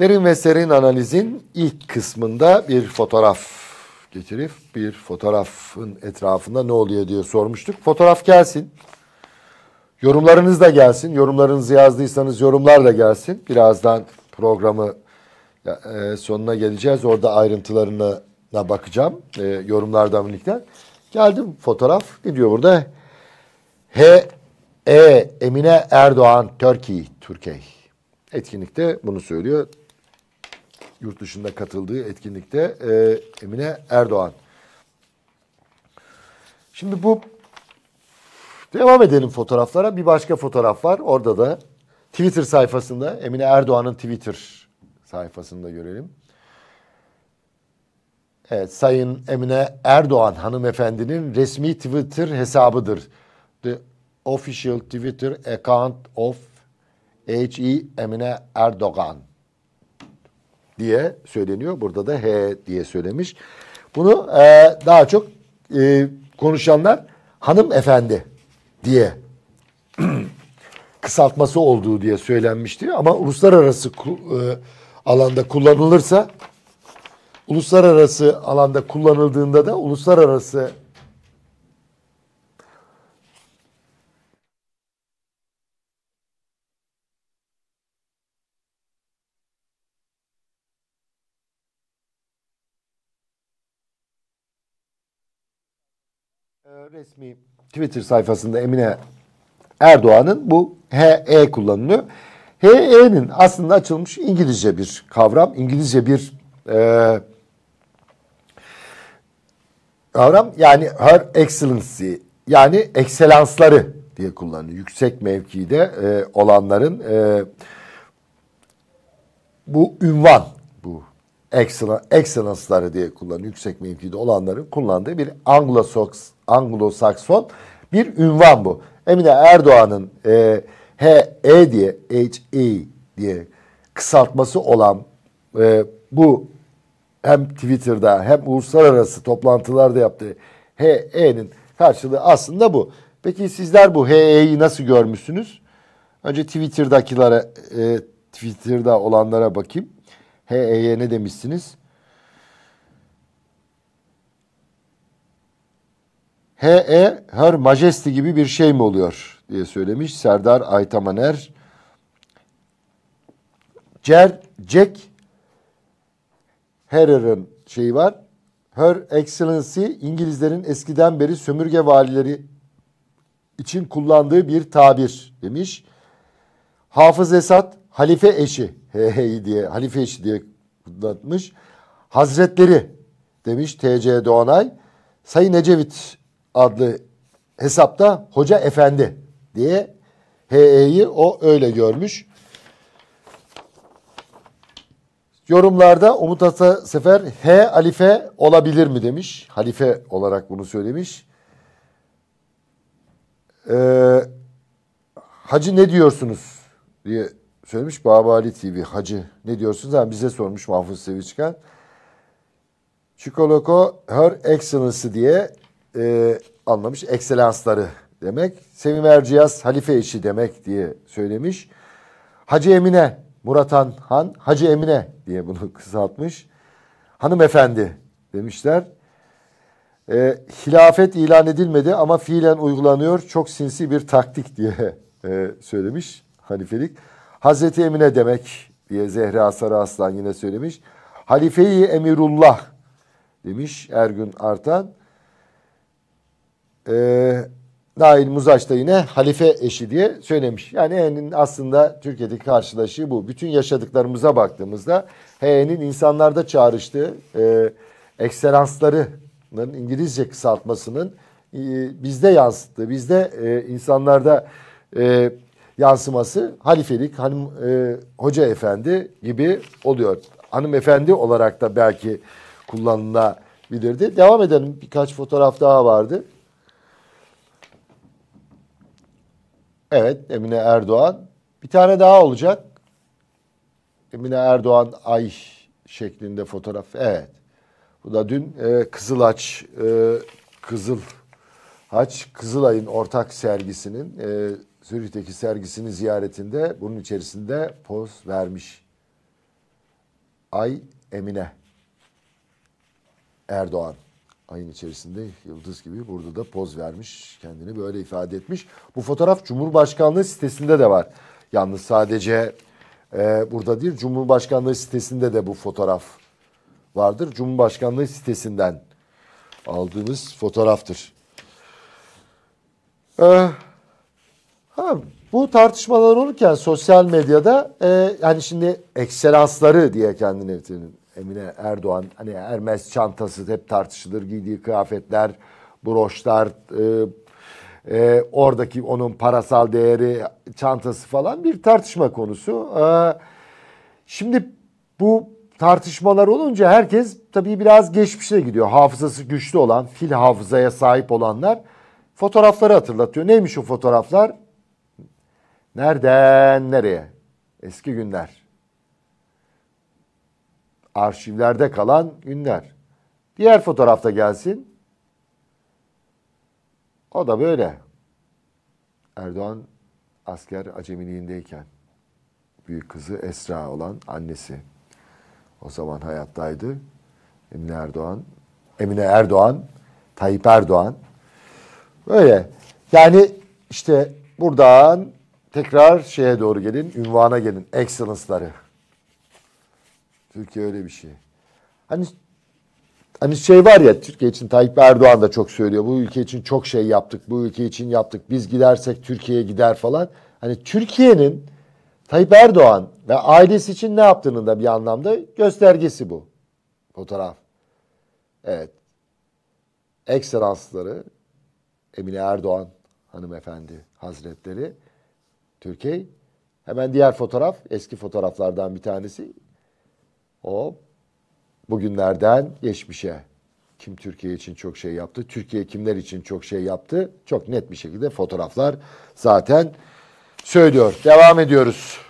Derin ve serin analizin ilk kısmında bir fotoğraf getirip bir fotoğrafın etrafında ne oluyor diye sormuştuk. Fotoğraf gelsin. Yorumlarınız da gelsin. Yorumlarınızı yazdıysanız yorumlar da gelsin. Birazdan programı e, sonuna geleceğiz. Orada ayrıntılarına bakacağım. E, yorumlardan linkten. Geldim fotoğraf. Ne diyor burada? H E Emine Erdoğan Türkiye Türkiye etkinlikte bunu söylüyor yurt dışında katıldığı etkinlikte e, Emine Erdoğan. Şimdi bu devam edelim fotoğraflara. Bir başka fotoğraf var. Orada da Twitter sayfasında Emine Erdoğan'ın Twitter sayfasında görelim. Evet, Sayın Emine Erdoğan hanımefendinin resmi Twitter hesabıdır. The official Twitter account of H.E. Emine Erdoğan diye söyleniyor. Burada da he diye söylemiş. Bunu e, daha çok e, konuşanlar hanım efendi diye kısaltması olduğu diye söylenmişti. Ama uluslararası e, alanda kullanılırsa uluslararası alanda kullanıldığında da uluslararası Ee, resmi Twitter sayfasında Emine Erdoğan'ın bu HE kullanılıyor. HE'nin aslında açılmış İngilizce bir kavram, İngilizce bir e, kavram yani her excellency yani ekselansları diye kullanılıyor. Yüksek mevkide e, olanların e, bu ünvan bu excellence, excellence'ları diye kullanılıyor. Yüksek mevkide olanların kullandığı bir Anglo-Saxon Anglo-Sakson bir ünvan bu. Emine Erdoğan'ın e, HE diye, HE diye kısaltması olan e, bu hem Twitter'da hem uluslararası toplantılarda yaptığı HE'nin karşılığı aslında bu. Peki sizler bu HE'yi nasıl görmüşsünüz? Önce Twitter'dakilere, e, Twitter'da olanlara bakayım. HE'ye ne demişsiniz? HE Her Majesty gibi bir şey mi oluyor diye söylemiş Serdar Aytamaner. Cer Jack Herer'ın şeyi var. Her Excellency İngilizlerin eskiden beri sömürge valileri için kullandığı bir tabir demiş. Hafız Esat halife eşi he diye halife eşi diye kullanmış. Hazretleri demiş TC Doğanay. Sayın Ecevit adlı hesapta hoca efendi diye HE'yi o öyle görmüş. Yorumlarda Umut Ata Sefer H halife olabilir mi demiş. Halife olarak bunu söylemiş. Ee, Hacı ne diyorsunuz diye söylemiş. Baba Ali TV Hacı ne diyorsunuz? Yani bize sormuş Mahfuz Seviçkan. Çikoloko Her Excellency diye e, anlamış. Ekselansları demek. Sevim Erciyaz halife işi demek diye söylemiş. Hacı Emine Muratan Han Hacı Emine diye bunu kısaltmış. Hanımefendi demişler. E, hilafet ilan edilmedi ama fiilen uygulanıyor. Çok sinsi bir taktik diye e, söylemiş halifelik. Hazreti Emine demek diye Zehra Sarı Aslan yine söylemiş. Halife-i Emirullah demiş Ergün Artan e, Nail Muzaç da yine halife eşi diye söylemiş. Yani heyenin aslında Türkiye'deki karşılaşığı bu. Bütün yaşadıklarımıza baktığımızda heyenin insanlarda çağrıştığı e, ekselanslarının İngilizce kısaltmasının e, bizde yansıttığı, bizde e, insanlarda e, yansıması halifelik, hanım e, hoca efendi gibi oluyor. Hanımefendi olarak da belki kullanılabilirdi. Devam edelim birkaç fotoğraf daha vardı. Evet Emine Erdoğan. Bir tane daha olacak. Emine Erdoğan ay şeklinde fotoğraf. Evet. Bu da dün e, Kızılaç, e, Kızıl Haç, Kızılay'ın ortak sergisinin e, Zürih'teki sergisini ziyaretinde bunun içerisinde poz vermiş. Ay Emine Erdoğan ayın içerisinde yıldız gibi burada da poz vermiş. Kendini böyle ifade etmiş. Bu fotoğraf Cumhurbaşkanlığı sitesinde de var. Yalnız sadece e, burada değil Cumhurbaşkanlığı sitesinde de bu fotoğraf vardır. Cumhurbaşkanlığı sitesinden aldığımız fotoğraftır. Ee, ha, bu tartışmalar olurken sosyal medyada e, yani şimdi ekselansları diye kendini Emine Erdoğan hani Hermes çantası hep tartışılır giydiği kıyafetler, broşlar, e, e, oradaki onun parasal değeri, çantası falan bir tartışma konusu. E, şimdi bu tartışmalar olunca herkes tabii biraz geçmişe gidiyor. Hafızası güçlü olan, fil hafızaya sahip olanlar fotoğrafları hatırlatıyor. Neymiş o fotoğraflar? Nereden nereye? Eski günler arşivlerde kalan günler. Diğer fotoğrafta gelsin. O da böyle. Erdoğan asker acemiliğindeyken büyük kızı Esra olan annesi. O zaman hayattaydı. Emine Erdoğan, Emine Erdoğan, Tayyip Erdoğan. Böyle. Yani işte buradan tekrar şeye doğru gelin, ünvana gelin. Excellence'ları. Türkiye öyle bir şey. Hani hani şey var ya Türkiye için Tayyip Erdoğan da çok söylüyor. Bu ülke için çok şey yaptık. Bu ülke için yaptık. Biz gidersek Türkiye gider falan. Hani Türkiye'nin Tayyip Erdoğan ve ailesi için ne yaptığının da bir anlamda göstergesi bu fotoğraf. Evet. Ekselansları Emine Erdoğan hanımefendi hazretleri Türkiye. Hemen diğer fotoğraf eski fotoğraflardan bir tanesi. Hop. Bugünlerden geçmişe. Kim Türkiye için çok şey yaptı? Türkiye kimler için çok şey yaptı? Çok net bir şekilde fotoğraflar zaten söylüyor. Devam ediyoruz.